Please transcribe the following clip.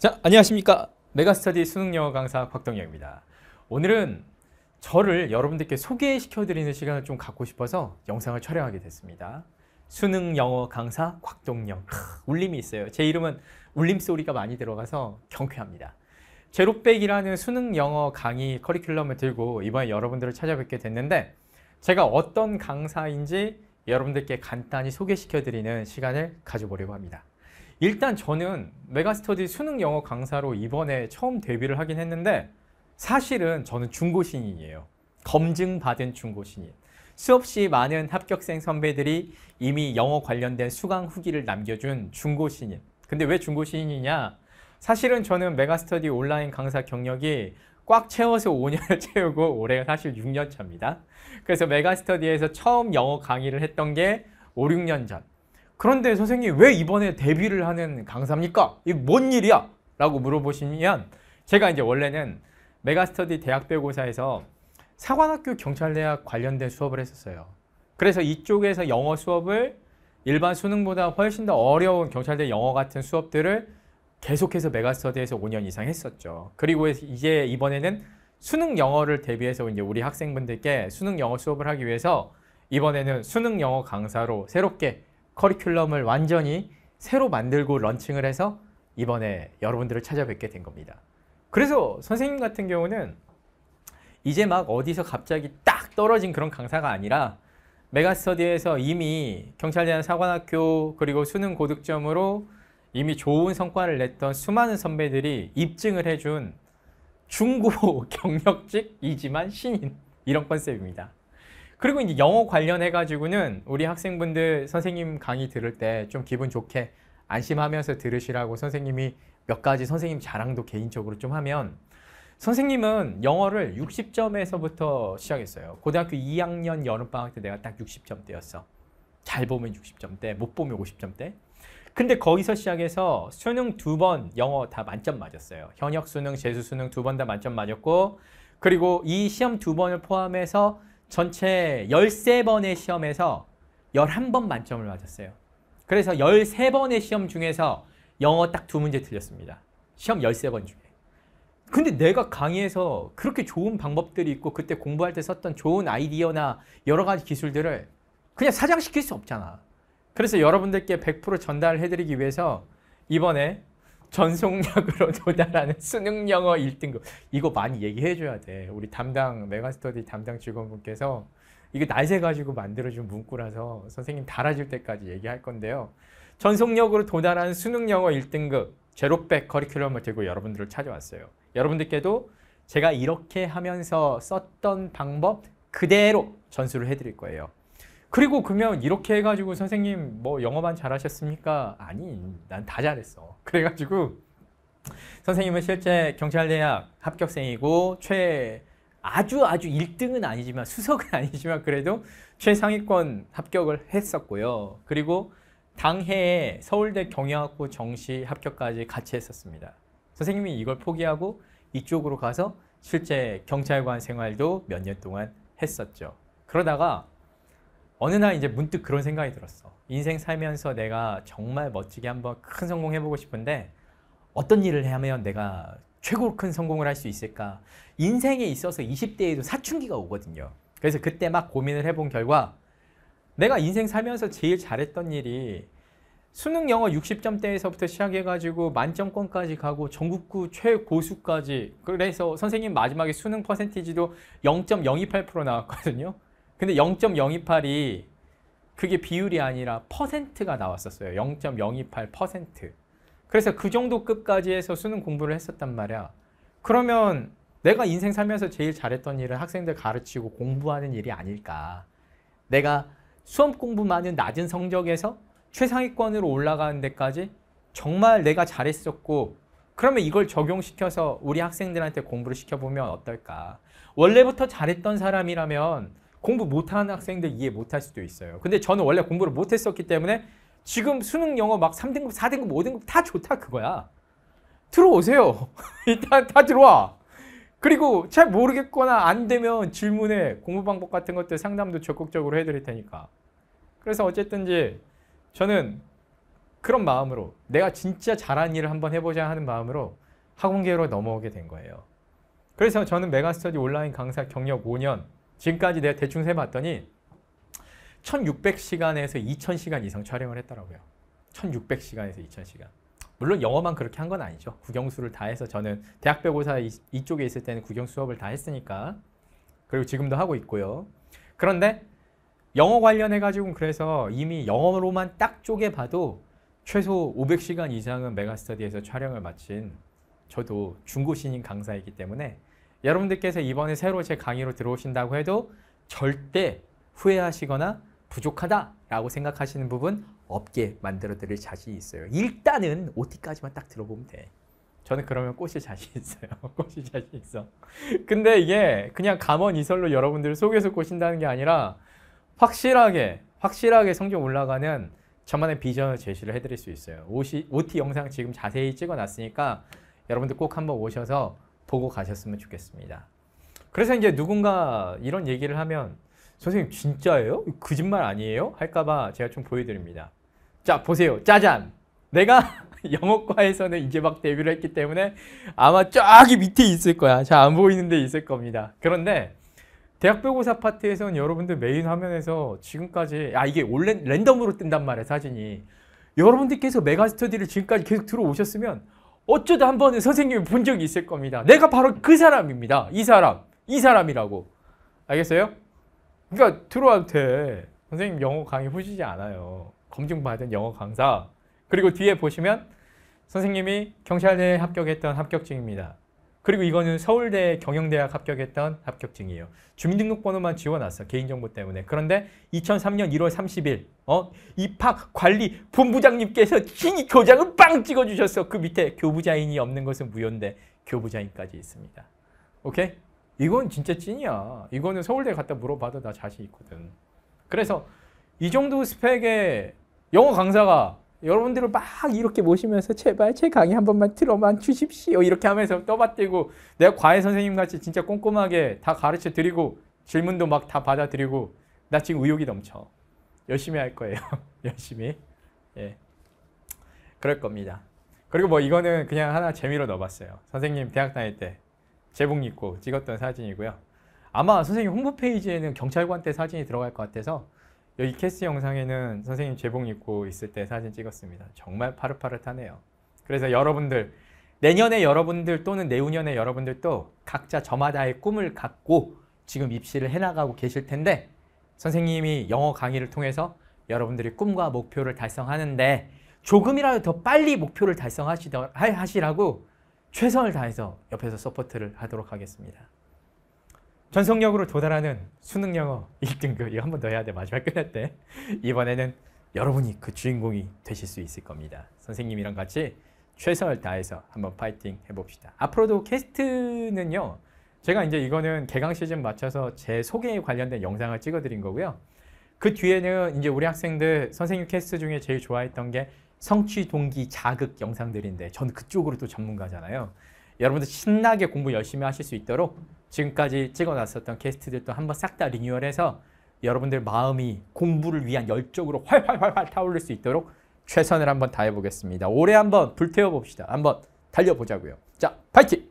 자, 안녕하십니까. 메가스터디 수능영어 강사 곽동영입니다. 오늘은 저를 여러분들께 소개시켜드리는 시간을 좀 갖고 싶어서 영상을 촬영하게 됐습니다. 수능 영어 강사 곽동영. 울림이 있어요. 제 이름은 울림 소리가 많이 들어가서 경쾌합니다. 제로백이라는 수능 영어 강의 커리큘럼을 들고 이번에 여러분들을 찾아뵙게 됐는데 제가 어떤 강사인지 여러분들께 간단히 소개시켜드리는 시간을 가져보려고 합니다. 일단 저는 메가스터디 수능 영어 강사로 이번에 처음 데뷔를 하긴 했는데 사실은 저는 중고신인이에요. 검증받은 중고신인. 수없이 많은 합격생 선배들이 이미 영어 관련된 수강 후기를 남겨준 중고신인. 근데 왜 중고신인이냐? 사실은 저는 메가스터디 온라인 강사 경력이 꽉 채워서 5년을 채우고 올해가 사실 6년 차입니다. 그래서 메가스터디에서 처음 영어 강의를 했던 게 5, 6년 전. 그런데 선생님 왜 이번에 데뷔를 하는 강사입니까? 이게 뭔 일이야? 라고 물어보시면 제가 이제 원래는 메가스터디 대학배고사에서 사관학교 경찰대학 관련된 수업을 했었어요. 그래서 이쪽에서 영어 수업을 일반 수능보다 훨씬 더 어려운 경찰대 영어 같은 수업들을 계속해서 메가스터디에서 5년 이상 했었죠. 그리고 이제 이번에는 수능 영어를 대비해서 이제 우리 학생분들께 수능 영어 수업을 하기 위해서 이번에는 수능 영어 강사로 새롭게 커리큘럼을 완전히 새로 만들고 런칭을 해서 이번에 여러분들을 찾아뵙게 된 겁니다. 그래서 선생님 같은 경우는 이제 막 어디서 갑자기 딱 떨어진 그런 강사가 아니라 메가스터디에서 이미 경찰대학 사관학교 그리고 수능 고득점으로 이미 좋은 성과를 냈던 수많은 선배들이 입증을 해준 중고 경력직이지만 신인 이런 컨셉입니다. 그리고 이제 영어 관련해 가지고는 우리 학생분들 선생님 강의 들을 때 좀 기분 좋게 안심하면서 들으시라고 선생님이 몇 가지 선생님 자랑도 개인적으로 좀 하면 선생님은 영어를 60점에서부터 시작했어요. 고등학교 2학년 여름방학 때 내가 딱 60점대였어. 잘 보면 60점대, 못 보면 50점대. 근데 거기서 시작해서 수능 두 번 영어 다 만점 맞았어요. 현역 수능, 재수 수능 두 번 다 만점 맞았고 그리고 이 시험 두 번을 포함해서 전체 13번의 시험에서 11번 만점을 맞았어요. 그래서 13번의 시험 중에서 영어 딱 두 문제 틀렸습니다. 시험 13번 중에. 근데 내가 강의에서 그렇게 좋은 방법들이 있고 그때 공부할 때 썼던 좋은 아이디어나 여러 가지 기술들을 그냥 사장시킬 수 없잖아. 그래서 여러분들께 100% 전달해드리기 위해서 이번에 전속력으로 도달하는 수능 영어 1등급. 이거 많이 얘기해 줘야 돼. 우리 담당 메가스터디 담당 직원분께서 이게 날새 가지고 만들어준 문구라서 선생님 달아줄 때까지 얘기할 건데요. 전속력으로 도달한 수능 영어 1등급 제로백 커리큘럼을 들고 여러분들을 찾아왔어요. 여러분들께도 제가 이렇게 하면서 썼던 방법 그대로 전수를 해드릴 거예요. 그리고 그러면 이렇게 해가지고 선생님 뭐 영어만 잘하셨습니까? 아니 난 다 잘했어. 그래가지고 선생님은 실제 경찰대학 합격생이고 최 아주 아주 1등은 아니지만 수석은 아니지만 그래도 최상위권 합격을 했었고요. 그리고 당해에 서울대 경영학부 정시 합격까지 같이 했었습니다. 선생님이 이걸 포기하고 이쪽으로 가서 실제 경찰관 생활도 몇 년 동안 했었죠. 그러다가 어느 날 이제 문득 그런 생각이 들었어. 인생 살면서 내가 정말 멋지게 한번 큰 성공해보고 싶은데 어떤 일을 하면 내가 최고 큰 성공을 할 수 있을까? 인생에 있어서 20대에도 사춘기가 오거든요. 그래서 그때 막 고민을 해본 결과 내가 인생 살면서 제일 잘했던 일이 수능 영어 60점대에서부터 시작해가지고 만점권까지 가고 전국구 최고수까지 그래서 선생님 마지막에 수능 퍼센티지도 0.028% 나왔거든요. 근데 0.028이 그게 비율이 아니라 퍼센트가 나왔었어요. 0.028%. 그래서 그 정도 급까지 해서 수능 공부를 했었단 말이야. 그러면 내가 인생 살면서 제일 잘했던 일은 학생들 가르치고 공부하는 일이 아닐까. 내가 수험 공부만은 낮은 성적에서 최상위권으로 올라가는 데까지 정말 내가 잘했었고 그러면 이걸 적용시켜서 우리 학생들한테 공부를 시켜보면 어떨까. 원래부터 잘했던 사람이라면 공부 못하는 학생들 이해 못할 수도 있어요. 근데 저는 원래 공부를 못했었기 때문에 지금 수능 영어 막 3등급, 4등급, 5등급 다 좋다 그거야. 들어오세요. 일단 다 들어와. 그리고 잘 모르겠거나 안 되면 질문에 공부 방법 같은 것들 상담도 적극적으로 해드릴 테니까. 그래서 어쨌든지 저는 그런 마음으로 내가 진짜 잘한 일을 한번 해보자 하는 마음으로 학원계로 넘어오게 된 거예요. 그래서 저는 메가스터디 온라인 강사 경력 5년 지금까지 내가 대충 세봤더니 1600시간에서 2000시간 이상 촬영을 했더라고요. 1600시간에서 2000시간. 물론 영어만 그렇게 한 건 아니죠. 국영수를 다 해서 저는 대학 배고사 이쪽에 있을 때는 국영 수업을 다 했으니까 그리고 지금도 하고 있고요. 그런데 영어 관련해 가지고 는 그래서 이미 영어로만 딱 쪼개 봐도 최소 500시간 이상은 메가스터디에서 촬영을 마친 저도 중고 신인 강사이기 때문에 여러분들께서 이번에 새로 제 강의로 들어오신다고 해도 절대 후회하시거나 부족하다라고 생각하시는 부분 없게 만들어 드릴 자신이 있어요. 일단은 OT까지만 딱 들어보면 돼. 저는 그러면 꽃이 자신 있어요. 꽃이 자신 있어. 근데 이게 그냥 감언이설로 여러분들을 속여서 꼬신다는 게 아니라 확실하게 확실하게 성적 올라가는 저만의 비전을 제시를 해드릴 수 있어요. OC, OT 영상 지금 자세히 찍어놨으니까 여러분들 꼭 한번 오셔서 보고 가셨으면 좋겠습니다. 그래서 이제 누군가 이런 얘기를 하면 선생님 진짜예요? 거짓말 아니에요? 할까봐 제가 좀 보여드립니다. 자 보세요. 짜잔! 내가 영어과에서는 이제 막 데뷔를 했기 때문에 아마 쫙이 밑에 있을 거야. 잘 안 보이는 데 있을 겁니다. 그런데 대학별고사 파트에서는 여러분들 메인 화면에서 지금까지 아 이게 원래 랜덤으로 뜬단 말이야 사진이 여러분들께서 메가스터디를 지금까지 계속 들어오셨으면 어쩌다 한 번은 선생님이 본 적이 있을 겁니다. 내가 바로 그 사람입니다. 이 사람, 이 사람이라고. 알겠어요? 그러니까 들어와도 선생님 영어 강의 후지지 않아요. 검증받은 영어 강사. 그리고 뒤에 보시면 선생님이 경찰대에 합격했던 합격증입니다. 그리고 이거는 서울대 경영대학 합격했던 합격증이에요. 주민등록번호만 지워놨어. 개인정보 때문에. 그런데 2003년 1월 30일 어? 입학관리본부장님께서 신이 교장을 빵 찍어주셨어. 그 밑에 교부자인이 없는 것은 무효인데 교부자인까지 있습니다. 오케이? 이건 진짜 찐이야. 이거는 서울대 갔다 물어봐도 나 자신 있거든. 그래서 이 정도 스펙에 영어 강사가 여러분들을 막 이렇게 모시면서 제발 제 강의 한 번만 틀어만 주십시오 이렇게 하면서 떠받들고 내가 과외 선생님 같이 진짜 꼼꼼하게 다 가르쳐 드리고 질문도 막 다 받아들이고 나 지금 의욕이 넘쳐 열심히 할 거예요 열심히 예 그럴 겁니다 그리고 뭐 이거는 그냥 하나 재미로 넣어봤어요 선생님 대학 다닐 때 제복 입고 찍었던 사진이고요 아마 선생님 홍보 페이지에는 경찰관 때 사진이 들어갈 것 같아서 여기 캐스 영상에는 선생님 제복 입고 있을 때 사진 찍었습니다. 정말 파릇파릇하네요. 그래서 여러분들 내년에 여러분들 또는 내후년에 여러분들도 각자 저마다의 꿈을 갖고 지금 입시를 해나가고 계실 텐데 선생님이 영어 강의를 통해서 여러분들이 꿈과 목표를 달성하는데 조금이라도 더 빨리 목표를 달성하시라고 최선을 다해서 옆에서 서포트를 하도록 하겠습니다. 전속력으로 도달하는 수능 영어 1등급 그 이거 한 번 더 해야 돼 마지막 끝날 때 이번에는 여러분이 그 주인공이 되실 수 있을 겁니다 선생님이랑 같이 최선을 다해서 한번 파이팅 해봅시다 앞으로도 캐스트는요 제가 이제 이거는 개강 시즌 맞춰서 제 소개에 관련된 영상을 찍어드린 거고요 그 뒤에는 이제 우리 학생들 선생님 캐스트 중에 제일 좋아했던 게 성취 동기 자극 영상들인데 저는 그쪽으로 또 전문가잖아요 여러분들 신나게 공부 열심히 하실 수 있도록 지금까지 찍어놨었던 게스트들도 한번 싹 다 리뉴얼해서 여러분들 마음이 공부를 위한 열정으로 활활활활 타올릴 수 있도록 최선을 한번 다해보겠습니다. 올해 한번 불태워봅시다. 한번 달려보자고요. 자, 파이팅!